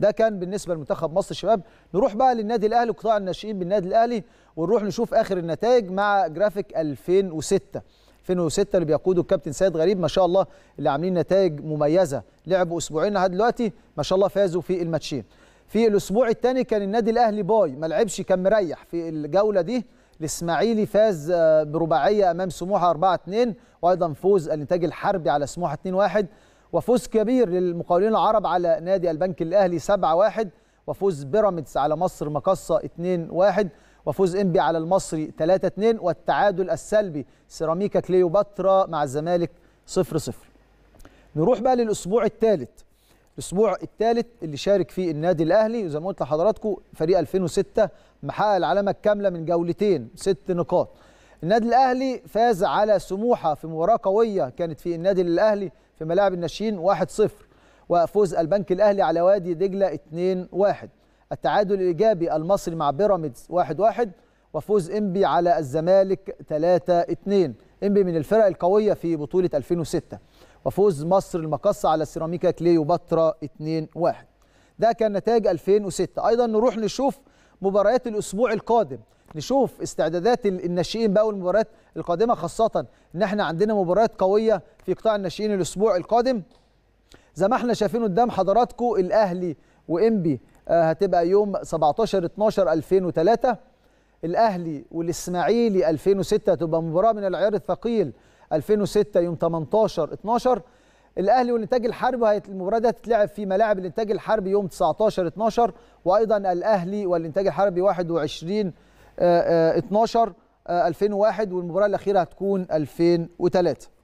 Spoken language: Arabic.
ده كان بالنسبه لمنتخب مصر الشباب نروح بقى للنادي الاهلي وقطاع الناشئين بالنادي الاهلي ونروح نشوف اخر النتائج مع جرافيك 2006 2006 اللي بيقوده الكابتن سيد غريب ما شاء الله اللي عاملين نتائج مميزه لعبوا اسبوعين لحد دلوقتي ما شاء الله فازوا في الماتشين في الاسبوع الثاني كان النادي الاهلي باي ما لعبش كان مريح في الجوله دي الاسماعيلي فاز برباعيه امام سموحه 4-2 وايضا فوز الانتاج الحربي على سموحه 2-1 وفوز كبير للمقاولين العرب على نادي البنك الاهلي 7-1 وفوز بيراميدز على مصر مقصه 2-1 وفوز انبي على المصري 3-2 والتعادل السلبي سيراميكا كليوباترا مع الزمالك 0-0 نروح بقى للاسبوع الثالث الاسبوع الثالث اللي شارك فيه النادي الاهلي وزي ما قلت لحضراتكم فريق 2006 محقق العلامه الكامله من جولتين ست نقاط النادي الاهلي فاز على سموحه في مباراه قويه كانت في النادي الاهلي في ملاعب الناشئين 1-0 وفوز البنك الاهلي على وادي دجله 2-1 التعادل الايجابي المصري مع بيراميدز 1-1 وفوز انبي على الزمالك 3-2 انبي من الفرق القويه في بطوله 2006 وفوز مصر المقصه على سيراميكا كليوباترا 2-1 ده كان نتائج 2006 ايضا نروح نشوف مباريات الاسبوع القادم نشوف استعدادات الناشئين بقى والمباريات القادمه خاصه ان احنا عندنا مباريات قويه في قطاع الناشئين الاسبوع القادم زي ما احنا شايفين قدام حضراتكم الاهلي وانبي آه، هتبقى يوم 17 12 2003 الاهلي والاسماعيلي 2006 تبقى مباراه من العيار الثقيل 2006 يوم 18 12 الاهلي والانتاج الحربي المباراه دي هتتلعب في ملاعب الانتاج الحربي يوم 19 12 وايضا الاهلي والانتاج الحربي 21 12 آه، 2001 آه، آه، والمباراه الاخيره هتكون 2003